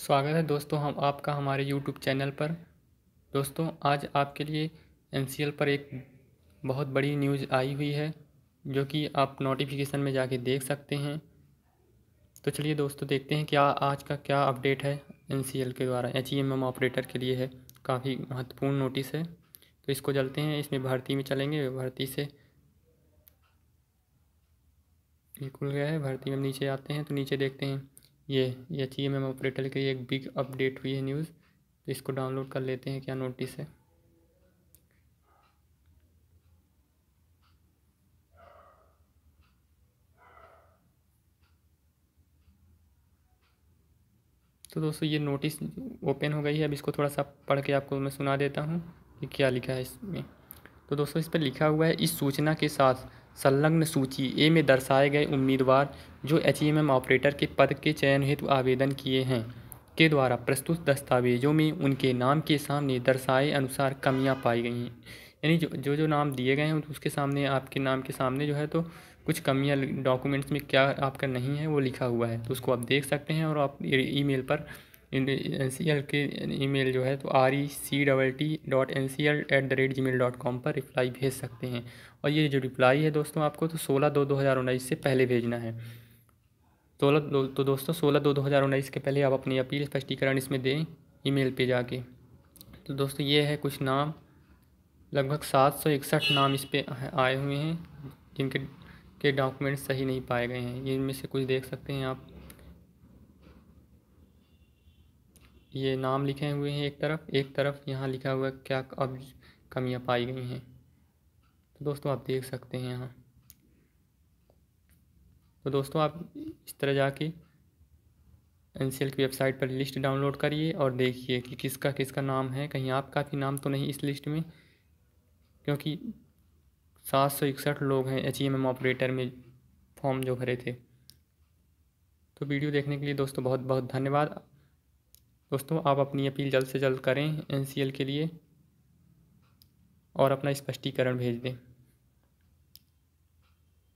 स्वागत है दोस्तों हम आपका हमारे YouTube चैनल पर दोस्तों आज आपके लिए एम पर एक बहुत बड़ी न्यूज़ आई हुई है जो कि आप नोटिफिकेशन में जाके देख सकते हैं तो चलिए दोस्तों देखते हैं क्या आज का क्या अपडेट है एम के द्वारा एच ऑपरेटर e के लिए है काफ़ी महत्वपूर्ण नोटिस है तो इसको चलते हैं इसमें भर्ती में चलेंगे भर्ती से ये खुल गया है भर्ती में नीचे आते हैं तो नीचे देखते हैं ये ये एच ई ऑपरेटर की एक बिग अपडेट हुई है न्यूज़ तो इसको डाउनलोड कर लेते हैं क्या नोटिस है तो दोस्तों ये नोटिस ओपन हो गई है अब इसको थोड़ा सा पढ़ के आपको मैं सुना देता हूँ कि क्या लिखा है इसमें तो दोस्तों इस पर लिखा हुआ है इस सूचना के साथ संलग्न सूची ए में दर्शाए गए उम्मीदवार जो एच ऑपरेटर के पद के चयन हेतु आवेदन किए हैं के द्वारा प्रस्तुत दस्तावेजों में उनके नाम के सामने दर्शाए अनुसार कमियां पाई गई हैं यानी जो जो जो नाम दिए गए हैं उसके सामने आपके नाम के सामने जो है तो कुछ कमियां डॉक्यूमेंट्स में क्या आपका नहीं है वो लिखा हुआ है तो उसको आप देख सकते हैं और आप ईमेल पर एन सी एल के ई मेल जो है तो R E C double T dot N C L at the rate Gmail dot com पर रिप्लाई भेज सकते हैं और ये जो रिप्लाई है दोस्तों आपको तो सोलह दो दो हज़ार उन्नीस से पहले भेजना है सोलह दो तो दोस्तों सोलह दो दो हज़ार उन्नीस के पहले आप अपनी अपील स्पष्टीकरण इसमें दें ई मेल पर जाके तो दोस्तों ये है कुछ नाम लगभग सात सौ इकसठ नाम इस पर आए हुए हैं जिनके के डॉक्यूमेंट्स सही नहीं पाए गए हैं इनमें से कुछ देख सकते हैं आप ये नाम लिखे हुए हैं एक तरफ एक तरफ यहाँ लिखा हुआ क्या अब कमियाँ पाई गई हैं तो दोस्तों आप देख सकते हैं यहाँ तो दोस्तों आप इस तरह जाके एन सी एल की वेबसाइट पर लिस्ट डाउनलोड करिए और देखिए कि किसका किसका नाम है कहीं आपका भी नाम तो नहीं इस लिस्ट में क्योंकि सात सौ इकसठ लोग हैं H E M M operator में फॉर्म जो भरे थे तो वीडियो देखने के लिए दोस्तों बहुत बहुत धन्यवाद दोस्तों आप अपनी अपील जल्द से जल्द करें एन के लिए और अपना स्पष्टीकरण भेज दें